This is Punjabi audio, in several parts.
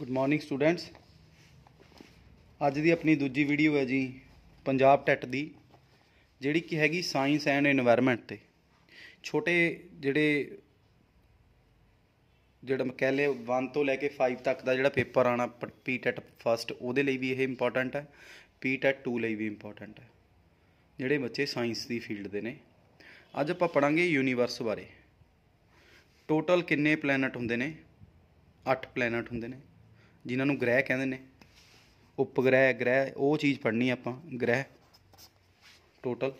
ਗੁੱਡ ਮਾਰਨਿੰਗ ਸਟੂਡੈਂਟਸ ਅੱਜ ਦੀ ਆਪਣੀ ਦੂਜੀ ਵੀਡੀਓ ਹੈ ਜੀ ਪੰਜਾਬ ਟੈਟ ਦੀ ਜਿਹੜੀ ਕਿ ਹੈਗੀ ਸਾਇੰਸ ਐਂਡ এনवायरमेंट ਤੇ ਛੋਟੇ ਜਿਹੜੇ ਜਿਹੜਾ ਕਹਿ ਲੇ 1 ਤੋਂ ਲੈ ਕੇ 5 ਤੱਕ ਦਾ ਜਿਹੜਾ ਪੇਪਰ ਆਣਾ ਪੀ ਟੈਟ ਫਸਟ ਉਹਦੇ ਲਈ ਵੀ ਇਹ ਇੰਪੋਰਟੈਂਟ ਹੈ ਪੀ ਟੈਟ 2 ਲਈ ਵੀ ਇੰਪੋਰਟੈਂਟ ਹੈ ਜਿਹੜੇ ਬੱਚੇ ਸਾਇੰਸ ਦੀ ਫੀਲਡ ਦੇ ਨੇ ਅੱਜ ਆਪਾਂ ਪੜਾਂਗੇ ਯੂਨੀਵਰਸ ਬਾਰੇ ਟੋਟਲ ਕਿੰਨੇ ਪਲੈਨਟ ਹੁੰਦੇ ਨੇ 8 ਪਲੈਨਟ ਹੁੰਦੇ ਨੇ ਜਿਨ੍ਹਾਂ ਨੂੰ ਗ੍ਰਹਿ ਕਹਿੰਦੇ ਨੇ ਉਪਗ੍ਰਹਿ ਗ੍ਰਹਿ ਉਹ ਚੀਜ਼ ਪੜ੍ਹਨੀ ਆਪਾਂ ਗ੍ਰਹਿ ਟੋਟਲ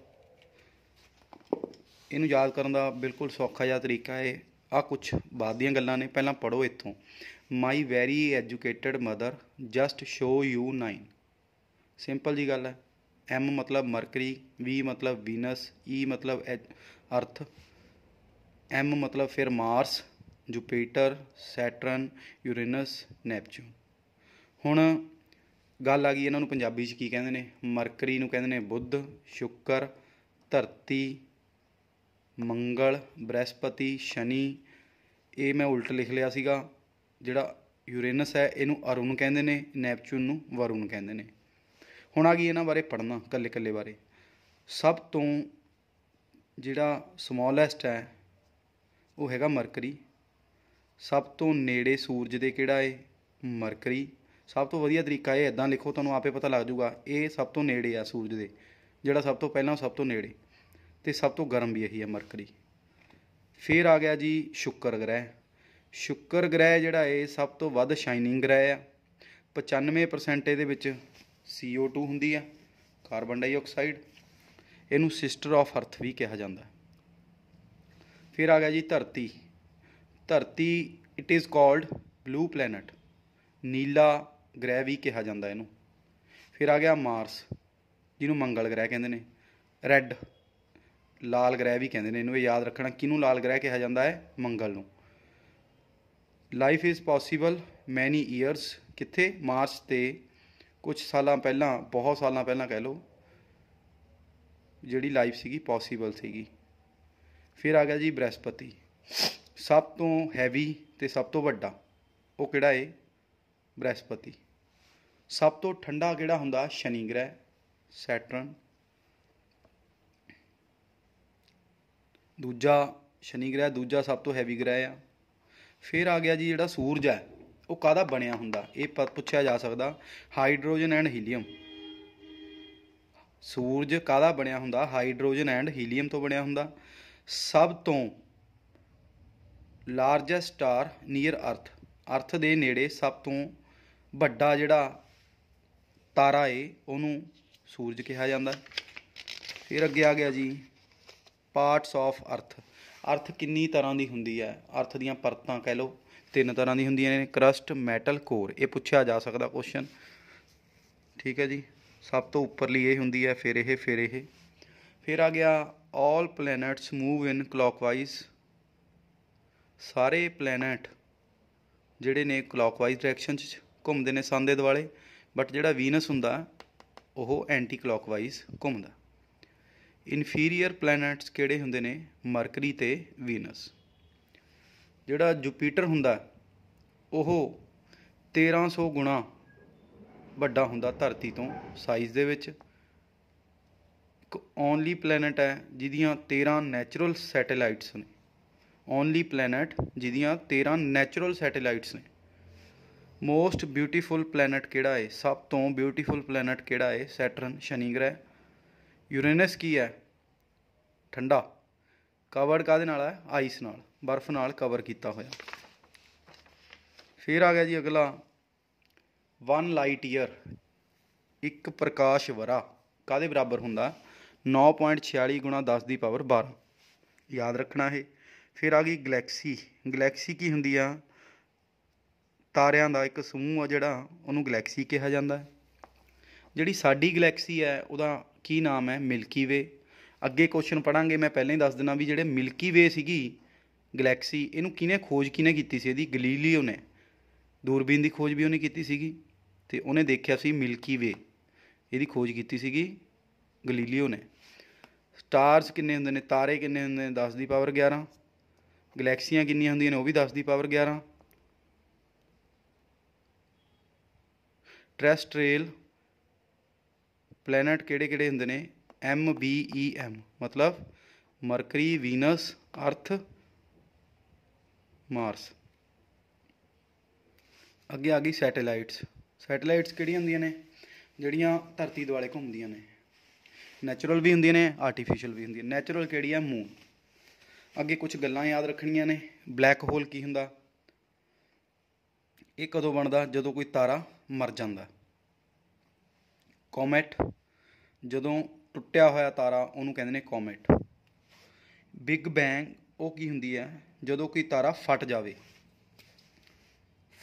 ਇਹਨੂੰ ਯਾਦ ਕਰਨ ਦਾ ਬਿਲਕੁਲ ਸੌਖਾ ਜਿਹਾ ਤਰੀਕਾ ਹੈ ਆ ਕੁਝ ਬਾਅਦ ਦੀਆਂ ਗੱਲਾਂ ਨੇ ਪਹਿਲਾਂ ਪੜੋ ਇੱਥੋਂ my very educated mother just show you 9 simple ਜੀ ਗੱਲ ਹੈ ਐਮ ਮਤਲਬ ਮਰਕਰੀ ਵੀ ਮਤਲਬ ਵੀਨਸ ਈ e ਮਤਲਬ ਅਰਥ ਐਮ ਮਤਲਬ ਫਿਰ Mars Jupiter Saturn Uranus Neptune ਹੁਣ ਗੱਲ ਆ ਗਈ ਇਹਨਾਂ ਨੂੰ ਪੰਜਾਬੀ 'ਚ ਕੀ ਕਹਿੰਦੇ ਨੇ ਮਰਕਰੀ ਨੂੰ ਕਹਿੰਦੇ ਨੇ ਬੁੱਧ ਸ਼ੁੱਕਰ ਧਰਤੀ ਮੰਗਲ ਬ੍ਰਹਿਸਪਤੀ ਸ਼ਨੀ ਇਹ ਮੈਂ ਉਲਟ ਲਿਖ ਲਿਆ ਸੀਗਾ ਜਿਹੜਾ ਯੂਰੇਨਸ ਹੈ ਇਹਨੂੰ ਅਰੁਣ ਕਹਿੰਦੇ ਨੇ ਨੈਪਚੂਨ ਨੂੰ ਵਰੁਣ ਕਹਿੰਦੇ ਨੇ ਹੁਣ ਆ ਗਈ ਇਹਨਾਂ ਬਾਰੇ ਪੜਨਾ ਕੱਲੇ ਕੱਲੇ ਬਾਰੇ ਸਭ ਤੋਂ ਜਿਹੜਾ ਸਮਾਲੈਸਟ ਹੈ ਉਹ ਹੈਗਾ ਮਰਕਰੀ ਸਭ ਤੋਂ ਨੇੜੇ ਸੂਰਜ ਦੇ ਕਿਹੜਾ ਹੈ ਮਰਕਰੀ ਸਭ ਤੋਂ ਵਧੀਆ ਤਰੀਕਾ ਇਹ ਇਦਾਂ ਲਿਖੋ ਤੁਹਾਨੂੰ ਆਪੇ ਪਤਾ ਲੱਗ ਜਾਊਗਾ ਇਹ ਸਭ ਤੋਂ ਨੇੜੇ ਆ ਸੂਰਜ ਦੇ ਜਿਹੜਾ ਸਭ ਤੋਂ ਪਹਿਲਾਂ ਸਭ ਤੋਂ ਨੇੜੇ ਤੇ ਸਭ ਤੋਂ ਗਰਮ ਵੀ ਇਹੀ ਹੈ ਮਰਕਰੀ ਫਿਰ ਆ ਗਿਆ ਜੀ ਸ਼ੁੱਕਰ ਗ੍ਰਹਿ ਸ਼ੁੱਕਰ ਗ੍ਰਹਿ ਜਿਹੜਾ ਇਹ ਸਭ ਤੋਂ ਵੱਧ ਸ਼ਾਈਨਿੰਗ ਗ੍ਰਹਿ ਆ 95% ਇਹਦੇ ਵਿੱਚ CO2 ਹੁੰਦੀ ਆ ਕਾਰਬਨ ਡਾਈਆਕਸਾਈਡ ਇਹਨੂੰ ਸਿਸਟਰ ਆਫ ਅਰਥ ਵੀ ਕਿਹਾ ਜਾਂਦਾ ਫਿਰ ਆ ਗਿਆ ਜੀ ਧਰਤੀ ਧਰਤੀ it is called blue planet ਨੀਲਾ ਗ੍ਰਹਿ ਵੀ ਕਿਹਾ ਜਾਂਦਾ ਇਹਨੂੰ ਫਿਰ ਆ ਗਿਆ ਮਾਰਸ ਜਿਹਨੂੰ ਮੰਗਲ ਗ੍ਰਹਿ ਕਹਿੰਦੇ ਨੇ ਰੈੱਡ ਲਾਲ ਗ੍ਰਹਿ ਵੀ ਕਹਿੰਦੇ ਨੇ ਇਹਨੂੰ ਇਹ ਯਾਦ ਰੱਖਣਾ ਕਿਹਨੂੰ ਲਾਲ ਗ੍ਰਹਿ ਕਿਹਾ ਜਾਂਦਾ ਹੈ ਮੰਗਲ ਨੂੰ life is possible many years ਕਿੱਥੇ ਮਾਰਸ ਤੇ ਕੁਝ ਸਾਲਾਂ ਪਹਿਲਾਂ ਬਹੁਤ ਸਾਲਾਂ ਪਹਿਲਾਂ ਕਹਿ ਲਓ ਜਿਹੜੀ ਲਾਈਫ ਸੀਗੀ ਪੋਸੀਬਲ ਸੀਗੀ ਫਿਰ ਆ ਗਿਆ ਜੀ ਬ੍ਰਹਿਸਪਤੀ ਸਭ ਤੋਂ ਹੈਵੀ ਤੇ ਸਭ ਤੋਂ ਵੱਡਾ ਉਹ ਕਿਹੜਾ ਏ ਬ੍ਰਹਿਸਪਤੀ ਸਭ ਤੋਂ ਠੰਡਾ ਕਿਹੜਾ ਹੁੰਦਾ ਸ਼ਨੀ ਗ੍ਰਹਿ ਸੈਟਰਨ ਦੂਜਾ ਸ਼ਨੀ ਗ੍ਰਹਿ ਦੂਜਾ ਸਭ ਤੋਂ ਹੈਵੀ ਗ੍ਰਹਿ ਆ ਫਿਰ ਆ ਗਿਆ ਜੀ ਜਿਹੜਾ ਸੂਰਜ ਹੈ ਉਹ ਕਾਦਾ ਬਣਿਆ ਹੁੰਦਾ ਇਹ ਪੁੱਛਿਆ ਜਾ ਸਕਦਾ ਹਾਈਡਰੋਜਨ ਐਂਡ ਹੀਲੀਅਮ ਸੂਰਜ ਕਾਦਾ ਬਣਿਆ ਹੁੰਦਾ ਹਾਈਡਰੋਜਨ ਐਂਡ ਹੀਲੀਅਮ ਤੋਂ ਬਣਿਆ ਹੁੰਦਾ ਸਭ ਤੋਂ ਲਾਰਜੈਸਟ ਸਟਾਰ ਨੀਅਰ ਅਰਥ ਅਰਥ ਦੇ ਨੇੜੇ ਸਭ ਤੋਂ ਵੱਡਾ ਜਿਹੜਾ ਤਾਰਾ ਏ ਉਹਨੂੰ ਸੂਰਜ ਕਿਹਾ ਜਾਂਦਾ ਫਿਰ ਅੱਗੇ ਆ ਗਿਆ ਜੀ ਪਾਰਟਸ ਆਫ ਅਰਥ ਅਰਥ ਕਿੰਨੀ ਤਰ੍ਹਾਂ ਦੀ ਹੁੰਦੀ ਹੈ ਅਰਥ ਦੀਆਂ ਪਰਤਾਂ ਕਹਿ ਲਓ ਤਿੰਨ ਤਰ੍ਹਾਂ ਦੀ ਹੁੰਦੀਆਂ ਨੇ ਕਰਸਟ ਮੈਟਲ ਕੋਰ ਇਹ ਪੁੱਛਿਆ ਜਾ ਸਕਦਾ ਕੁਐਸਚਨ ਠੀਕ ਹੈ ਜੀ ਸਭ ਤੋਂ ਉੱਪਰਲੀ ਇਹ ਹੁੰਦੀ ਹੈ ਫਿਰ ਇਹ ਫਿਰ ਇਹ ਫਿਰ ਆ ਗਿਆ all planets move in clockwise ਸਾਰੇ ਪਲੈਨਟ ਜਿਹੜੇ ਨੇ ਕਲੌਕਵਾਈਜ਼ ਡਾਇਰੈਕਸ਼ਨ 'ਚ ਘੁੰਮਦੇ ਨੇ ਸੰਦੇ ਦੁਆਲੇ ਬਟ ਜਿਹੜਾ ਵੀਨਸ ਹੁੰਦਾ ਉਹ ਐਂਟੀ ਕਲੋਕਵਾਈਜ਼ ਘੁੰਮਦਾ ਇਨਫੀਰੀਅਰ ਪਲੈਨਟਸ ਕਿਹੜੇ ਹੁੰਦੇ ਨੇ ਮਰਕਰੀ ਤੇ ਵੀਨਸ ਜਿਹੜਾ ਜੁਪੀਟਰ ਹੁੰਦਾ ਉਹ 1300 ਗੁਣਾ ਵੱਡਾ ਹੁੰਦਾ ਧਰਤੀ ਤੋਂ ਸਾਈਜ਼ ਦੇ ਵਿੱਚ ਇੱਕ ਓਨਲੀ ਪਲੈਨਟ ਹੈ ਜਿਹਦੀਆਂ 13 ਨੇਚਰਲ ਸੈਟੇਲਾਈਟਸ ਨੇ ਓਨਲੀ ਪਲੈਨਟ ਜਿਹਦੀਆਂ 13 ਨੇਚਰਲ ਸੈਟੇਲਾਈਟਸ ਨੇ ਮੋਸਟ ਬਿਊਟੀਫੁਲ ਪਲੈਨਟ ਕਿਹੜਾ ਹੈ ਸਭ ਤੋਂ ਬਿਊਟੀਫੁਲ ਪਲੈਨਟ ਕਿਹੜਾ ਹੈ ਸੈਟਰਨ ਸ਼ਨੀ ਗ੍ਰਹਿ ਯੂਰੇਨਸ ਕੀ ਹੈ ਠੰਡਾ ਕਵਰਡ ਕਾਦੇ ਨਾਲ ਹੈ ਆਈਸ ਨਾਲ ਬਰਫ਼ ਨਾਲ ਕਵਰ ਕੀਤਾ ਹੋਇਆ ਫਿਰ ਆ ਗਿਆ ਜੀ ਅਗਲਾ 1 ਲਾਈਟ ਈਅਰ ਇੱਕ ਪ੍ਰਕਾਸ਼ ਵਰਾ ਕਾਦੇ ਬਰਾਬਰ ਹੁੰਦਾ 9.46 ਗੁਣਾ 10 ਦੀ ਪਾਵਰ 12 ਯਾਦ ਰੱਖਣਾ ਇਹ ਫਿਰ ਆ ਗਈ ਗਲੈਕਸੀ ਗਲੈਕਸੀ ਕੀ ਹੁੰਦੀ ਆ ਤਾਰਿਆਂ ਦਾ ਇੱਕ ਸਮੂਹ ਆ ਜਿਹੜਾ ਉਹਨੂੰ ਗਲੈਕਸੀ ਕਿਹਾ ਜਾਂਦਾ ਹੈ ਜਿਹੜੀ ਸਾਡੀ ਗਲੈਕਸੀ ਹੈ ਉਹਦਾ ਕੀ ਨਾਮ ਹੈ ਮਿਲਕੀ ਵੇ ਅੱਗੇ ਕੁਐਸਚਨ ਪੜਾਂਗੇ ਮੈਂ ਪਹਿਲਾਂ ਹੀ ਦੱਸ ਦਿੰਦਾ ਵੀ ਜਿਹੜੇ ਮਿਲਕੀ ਵੇ ਸੀਗੀ ਗਲੈਕਸੀ ਇਹਨੂੰ ਕਿਹਨੇ ਖੋਜ ਕਿਹਨੇ ਕੀਤੀ ਸੀ ਇਹਦੀ ਗਲੀਲੀਓ ਨੇ ਦੂਰਬੀਨ ਦੀ ਖੋਜ ਵੀ ਉਹਨੇ ਕੀਤੀ ਸੀਗੀ ਤੇ ਉਹਨੇ ਦੇਖਿਆ ਸੀ ਮਿਲਕੀ ਵੇ ਇਹਦੀ ਖੋਜ ਕੀਤੀ ਸੀਗੀ ਗਲੀਲੀਓ ਨੇ ਸਟਾਰਸ ਕਿੰਨੇ ਹੁੰਦੇ ਨੇ ਤਾਰੇ ਕਿੰਨੇ ਹੁੰਦੇ ਨੇ 10 ਦੀ ਪਾਵਰ 11 ਗਲੈਕਸੀਆਂ ਕਿੰਨੀਆਂ ਹੁੰਦੀਆਂ ਨੇ ਉਹ ਵੀ 10 ਦੀ ਪਾਵਰ 11 ਟਰੈਸਟਰੇਲ ਪਲੈਨਟ ਕਿਹੜੇ ਕਿਹੜੇ ਹੁੰਦੇ ਨੇ ਐਮ ਬੀ ਈ ਐਮ ਮਤਲਬ ਮਰਕਰੀ ਵੀਨਸ ਅਰਥ ਮਾਰਸ ਅੱਗੇ ਆ ਗਈ ਸੈਟੇਲਾਈਟਸ ਸੈਟੇਲਾਈਟਸ ਕਿਹੜੀਆਂ ਹੁੰਦੀਆਂ ਨੇ ਜਿਹੜੀਆਂ ਧਰਤੀ ਦੁਆਲੇ ਘੁੰਮਦੀਆਂ ਨੇ ਨੈਚੁਰਲ ਵੀ ਹੁੰਦੀਆਂ ਨੇ ਆਰਟੀਫੀਸ਼ੀਅਲ ਵੀ ਹੁੰਦੀਆਂ ਨੈਚੁਰਲ ਕਿਹੜੀ ਆ ਮੂਨ ਅੱਗੇ ਕੁਝ ਗੱਲਾਂ ਯਾਦ ਰੱਖਣੀਆਂ ਨੇ ਬਲੈਕ ਹੋਲ ਕੀ ਹੁੰਦਾ ਇਹ ਕਦੋਂ ਬਣਦਾ ਜਦੋਂ ਕੋਈ ਤਾਰਾ ਮਰ ਜਾਂਦਾ ਕਾਮੇਟ ਜਦੋਂ ਟੁੱਟਿਆ ਹੋਇਆ ਤਾਰਾ ਉਹਨੂੰ ਕਹਿੰਦੇ ਨੇ ਕਾਮੇਟ ਬਿਗ ਬੈਂਗ ਉਹ ਕੀ ਹੁੰਦੀ ਹੈ ਜਦੋਂ ਕੋਈ ਤਾਰਾ ਫਟ ਜਾਵੇ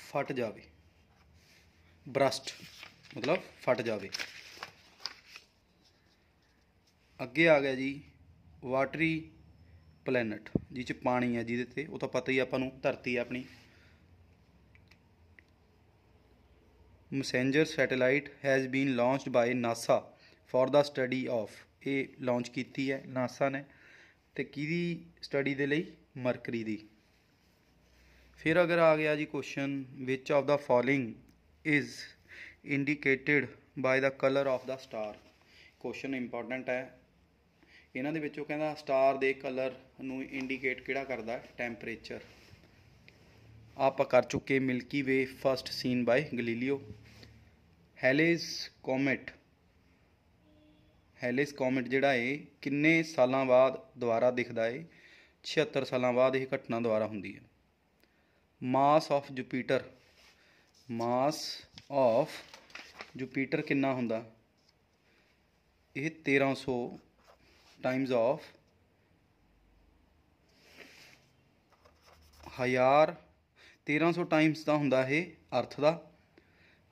ਫਟ ਜਾਵੇ ਬਰਸਟ ਮਤਲਬ ਫਟ ਜਾਵੇ ਅੱਗੇ ਆ ਗਿਆ ਜੀ ਵਾਟਰੀ ਪਲੈਨਟ ਜਿਹਦੇ ਚ ਪਾਣੀ ਹੈ ਜਿਹਦੇ ਤੇ ਉਹ ਤਾਂ ਪਤਾ ਹੀ ਆਪਾਂ ਨੂੰ ਧਰਤੀ ਹੈ ਆਪਣੀ Messenger satellite has been launched by NASA for the study of ਇਹ ਲਾਂਚ ਕੀਤੀ ਹੈ ਨਾਸਾ ਨੇ ਤੇ ਕਿਹਦੀ ਸਟੱਡੀ ਦੇ ਲਈ ਮਰਕਰੀ ਦੀ ਫਿਰ ਅਗਰ ਆ ਗਿਆ ਜੀ question which of the falling is indicated by the colour of the star question important ਹੈ ਇਹਨਾਂ ਦੇ ਵਿੱਚੋਂ ਕਹਿੰਦਾ ਸਟਾਰ ਦੇ ਕਲਰ ਨੂੰ ਇੰਡੀਕੇਟ ਕਿਹੜਾ ਕਰਦਾ ਟੈਂਪਰੇਚਰ ਆਪਾਂ ਕਰ ਚੁੱਕੇ Milky Way first seen by Galileo Halley's comet Halley's comet ਜਿਹੜਾ ਏ ਕਿੰਨੇ ਸਾਲਾਂ ਬਾਅਦ ਦੁਬਾਰਾ ਦਿਖਦਾ ਏ 76 ਸਾਲਾਂ ਬਾਅਦ ਇਹ ਘਟਨਾ ਦੁਬਾਰਾ ਹੁੰਦੀ ਹੈ mass of Jupiter mass of Jupiter ਕਿੰਨਾ ਹੁੰਦਾ ਇਹ 1300 ਟਾਈਮਸ ਆਫ ਹਜ਼ਾਰ 1300 ਟਾਈਮਸ ਦਾ ਹੁੰਦਾ ਇਹ ਅਰਥ ਦਾ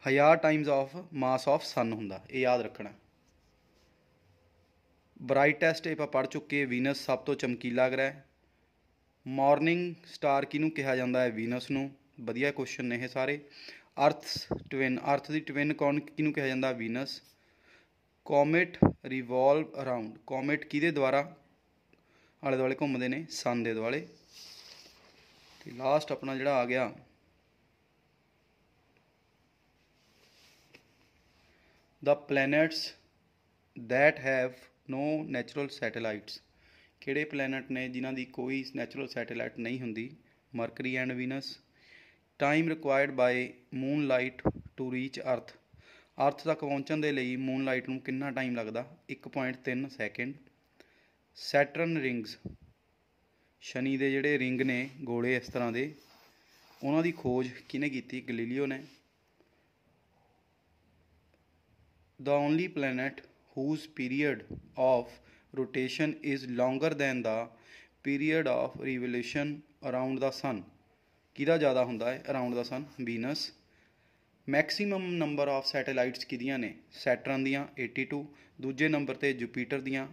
1000 times of mass of sun ਹੁੰਦਾ ਇਹ ਯਾਦ ਰੱਖਣਾ ਬ੍ਰਾਈਟੈਸਟ ਇਹ ਆਪਾਂ ਪੜ ਚੁੱਕੇ ਵੀਨਸ ਸਭ ਤੋਂ ਚਮਕੀਲਾ ਗ੍ਰਹਿ ਮਾਰਨਿੰਗ ਸਟਾਰ ਕਿਹਨੂੰ ਕਿਹਾ ਜਾਂਦਾ ਹੈ ਵੀਨਸ ਨੂੰ ਵਧੀਆ ਕੁਐਸਚਨ ਨੇ ਇਹ ਸਾਰੇ ਅਰਥ ਟਵਿਨ ਅਰਥ ਦੀ ਟਵਿਨ ਕੌਣ ਕਿਹਨੂੰ ਕਿਹਾ ਜਾਂਦਾ Venus comet revolve around comet ਕਿਹਦੇ ਦੁਆਰਾ ਆਲੇ ਦੁਆਲੇ ਘੁੰਮਦੇ ਨੇ ਸਨ ਦੇ ਦੁਆਲੇ ਤੇ ਲਾਸਟ ਆਪਣਾ ਜਿਹੜਾ ਆ ਗਿਆ the planets that have no natural satellites ਕਿਹੜੇ ਪਲੈਨਟ ਨੇ ਜਿਨ੍ਹਾਂ ਦੀ ਕੋਈ ਨੇਚਰਲ ਸੈਟੇਲਾਈਟ ਨਹੀਂ ਹੁੰਦੀ Mercury and Venus time required by moon light to reach Earth Earth ਤੱਕ ਪਹੁੰਚਣ ਦੇ ਲਈ ਮੂਨ ਲਾਈਟ ਨੂੰ ਕਿੰਨਾ ਟਾਈਮ ਲੱਗਦਾ 1.3 ਸੈਕਿੰਡ ਸੈਟਰਨ ਰਿੰਗਸ ਸ਼ਨੀ ਦੇ ਜਿਹੜੇ ਰਿੰਗ ਨੇ ਗੋਲੇ ਇਸ ਤਰ੍ਹਾਂ ਦੇ ਉਹਨਾਂ ਦੀ ਖੋਜ ਕਿਹਨੇ ਕੀਤੀ ਗਲੀਲੀਓ ਨੇ the only planet whose period of rotation is longer than the period of revolution around the sun ਕਿਹਦਾ ਜ਼ਿਆਦਾ ਹੁੰਦਾ ਹੈ around the sun Venus maximum number of satellites ਕਿਹਦੀਆਂ ਨੇ ਸੈਟਰਨ ਦੀਆਂ 82 ਦੂਜੇ ਨੰਬਰ ਤੇ ਜੁਪੀਟਰ ਦੀਆਂ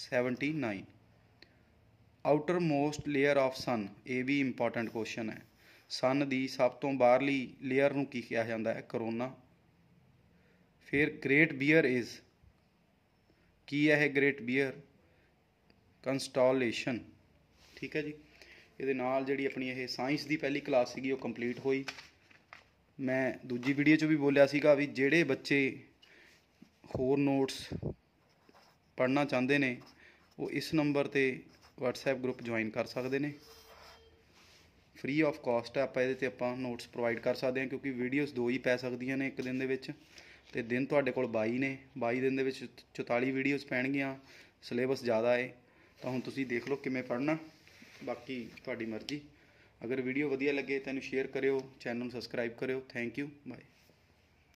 79 outermost layer of sun ਇਹ ਵੀ ਇੰਪੋਰਟੈਂਟ ਕੁਐਸਚਨ ਹੈ ਸਨ ਦੀ ਸਭ ਤੋਂ ਬਾਹਰਲੀ ਲੇਅਰ ਨੂੰ ਕੀ ਕਿਹਾ ਜਾਂਦਾ ਹੈ ਕਰੋਨਾ ਫਿਰ ਗ੍ਰੇਟ ਬੀਅਰ ਇਜ਼ ਕੀ ਹੈ ਇਹ ਗ੍ਰੇਟ ਬੀਅਰ ਕੰਸਟੋਲੇਸ਼ਨ ਠੀਕ ਹੈ ਜੀ ਇਹਦੇ ਨਾਲ ਜਿਹੜੀ ਆਪਣੀ ਇਹ ਸਾਇੰਸ ਦੀ ਪਹਿਲੀ ਕਲਾਸ ਸੀਗੀ ਉਹ ਕੰਪਲੀਟ ਹੋਈ ਮੈਂ ਦੂਜੀ ਵੀਡੀਓ 'ਚ ਵੀ ਬੋਲਿਆ ਸੀਗਾ ਵੀ ਜਿਹੜੇ ਬੱਚੇ ਹੋਰ ਨੋਟਸ ਪੜ੍ਹਨਾ ਚਾਹੁੰਦੇ ਨੇ ਉਹ ਇਸ ਨੰਬਰ ਤੇ WhatsApp ਗਰੁੱਪ ਜੁਆਇਨ ਕਰ ਸਕਦੇ ਨੇ ਫ੍ਰੀ ਆਫ ਕਾਸਟ ਹੈ ਆਪਾਂ ਇਹਦੇ ਤੇ ਆਪਾਂ ਨੋਟਸ ਪ੍ਰੋਵਾਈਡ ਕਰ ਸਕਦੇ ਹਾਂ ਕਿਉਂਕਿ ਵੀਡੀਓਜ਼ ਦੋ ਹੀ ਪੈ ਸਕਦੀਆਂ ਨੇ ਇੱਕ ਦਿਨ ਦੇ ਵਿੱਚ ਤੇ ਦਿਨ ਤੁਹਾਡੇ ਕੋਲ 22 ਨੇ 22 ਦਿਨ ਦੇ ਵਿੱਚ 44 ਵੀਡੀਓਜ਼ ਪੈਣਗੀਆਂ ਸਿਲੇਬਸ ਜ਼ਿਆਦਾ ਏ ਤਾਂ ਹੁਣ ਤੁਸੀਂ ਦੇਖ ਲਓ ਕਿਵੇਂ ਪੜ੍ਹਨਾ ਬਾਕੀ ਤੁਹਾਡੀ ਮਰਜ਼ੀ ਅਗਰ ਵੀਡੀਓ ਵਧੀਆ ਲੱਗੇ ਤਾਂ ਇਹਨੂੰ ਸ਼ੇਅਰ ਕਰਿਓ ਚੈਨਲ ਨੂੰ ਸਬਸਕ੍ਰਾਈਬ ਕਰਿਓ ਥੈਂਕ ਯੂ ਬਾਏ